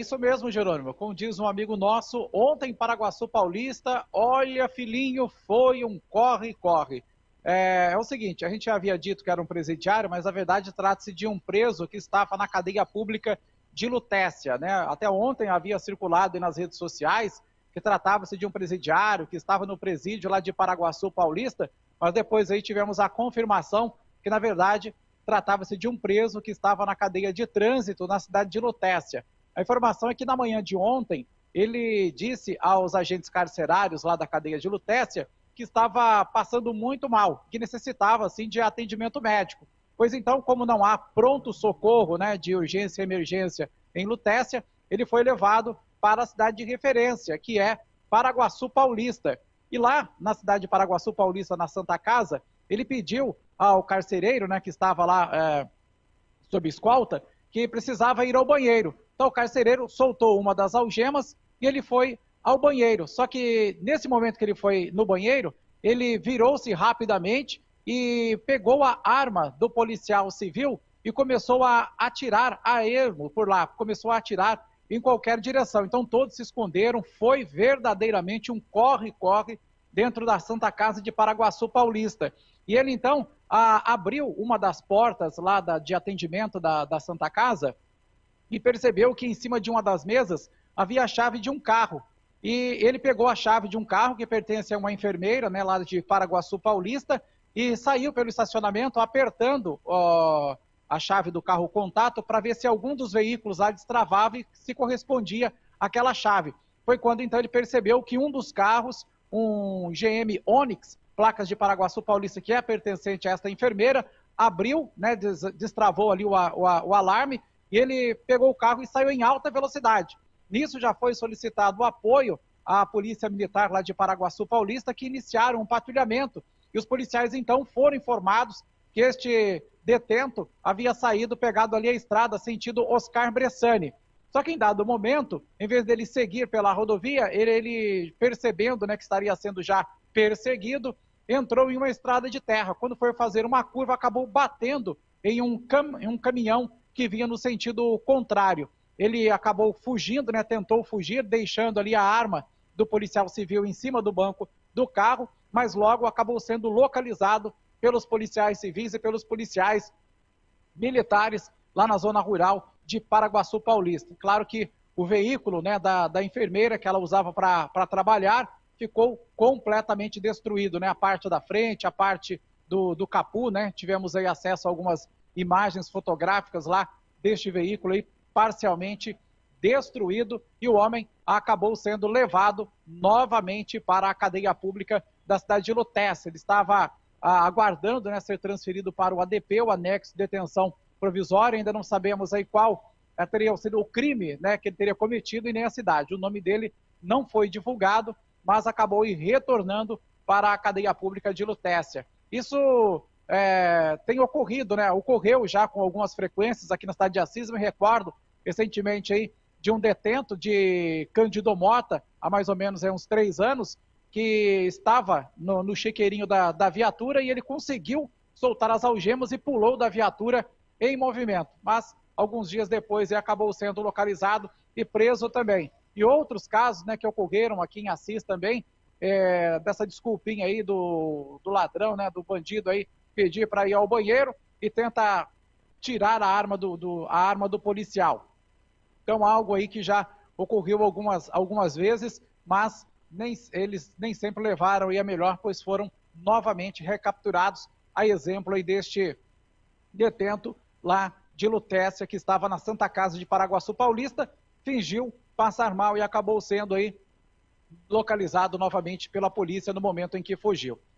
Isso mesmo, Jerônimo. Como diz um amigo nosso, ontem em Paraguaçu Paulista, olha, filhinho, foi um corre-corre. É, é, o seguinte, a gente já havia dito que era um presidiário, mas na verdade trata-se de um preso que estava na cadeia pública de Lutécia. Né? Até ontem havia circulado nas redes sociais que tratava-se de um presidiário que estava no presídio lá de Paraguaçu Paulista, mas depois aí tivemos a confirmação que, na verdade, tratava-se de um preso que estava na cadeia de trânsito na cidade de Lutécia. A informação é que na manhã de ontem ele disse aos agentes carcerários lá da cadeia de Lutécia que estava passando muito mal, que necessitava assim de atendimento médico. Pois então, como não há pronto socorro, né, de urgência e emergência em Lutécia, ele foi levado para a cidade de referência, que é Paraguaçu Paulista. E lá, na cidade de Paraguaçu Paulista, na Santa Casa, ele pediu ao carcereiro, né, que estava lá é, sob escolta, que precisava ir ao banheiro. Então o carcereiro soltou uma das algemas e ele foi ao banheiro. Só que nesse momento que ele foi no banheiro, ele virou-se rapidamente e pegou a arma do policial civil e começou a atirar a ermo por lá, começou a atirar em qualquer direção. Então todos se esconderam, foi verdadeiramente um corre-corre dentro da Santa Casa de Paraguaçu Paulista. E ele então a, abriu uma das portas lá da, de atendimento da, da Santa Casa e percebeu que em cima de uma das mesas havia a chave de um carro. E ele pegou a chave de um carro que pertence a uma enfermeira né, lá de Paraguaçu Paulista e saiu pelo estacionamento apertando ó, a chave do carro contato para ver se algum dos veículos lá destravava e se correspondia àquela chave. Foi quando então ele percebeu que um dos carros um GM Onix, placas de Paraguaçu Paulista, que é pertencente a esta enfermeira, abriu, né, destravou ali o, o, o alarme, e ele pegou o carro e saiu em alta velocidade. Nisso já foi solicitado o apoio à Polícia Militar lá de Paraguaçu Paulista, que iniciaram um patrulhamento, e os policiais então foram informados que este detento havia saído, pegado ali a estrada sentido Oscar Bressani. Só que em dado momento, em vez dele seguir pela rodovia, ele, ele percebendo né, que estaria sendo já perseguido, entrou em uma estrada de terra. Quando foi fazer uma curva, acabou batendo em um, cam em um caminhão que vinha no sentido contrário. Ele acabou fugindo, né, tentou fugir, deixando ali a arma do policial civil em cima do banco do carro, mas logo acabou sendo localizado pelos policiais civis e pelos policiais militares lá na zona rural de Paraguaçu Paulista. Claro que o veículo né, da, da enfermeira que ela usava para trabalhar ficou completamente destruído, né? A parte da frente, a parte do, do capu, né? Tivemos aí acesso a algumas imagens fotográficas lá deste veículo aí parcialmente destruído e o homem acabou sendo levado novamente para a cadeia pública da cidade de Lutécia. Ele estava ah, aguardando né, ser transferido para o ADP, o anexo de detenção provisório, ainda não sabemos aí qual eh, teria sido o crime né, que ele teria cometido e nem a cidade. O nome dele não foi divulgado, mas acabou retornando para a cadeia pública de Lutécia. Isso é, tem ocorrido, né? Ocorreu já com algumas frequências aqui na cidade de Assis, me recordo recentemente aí de um detento de Cândido Mota, há mais ou menos é, uns três anos, que estava no, no chiqueirinho da, da viatura e ele conseguiu soltar as algemas e pulou da viatura em movimento, mas alguns dias depois ele acabou sendo localizado e preso também. E outros casos né, que ocorreram aqui em Assis também, é, dessa desculpinha aí do, do ladrão, né, do bandido aí, pedir para ir ao banheiro e tentar tirar a arma do, do, a arma do policial. Então, algo aí que já ocorreu algumas, algumas vezes, mas nem, eles nem sempre levaram aí a é melhor, pois foram novamente recapturados, a exemplo aí deste detento lá de Lutécia, que estava na Santa Casa de Paraguaçu Paulista, fingiu passar mal e acabou sendo aí localizado novamente pela polícia no momento em que fugiu.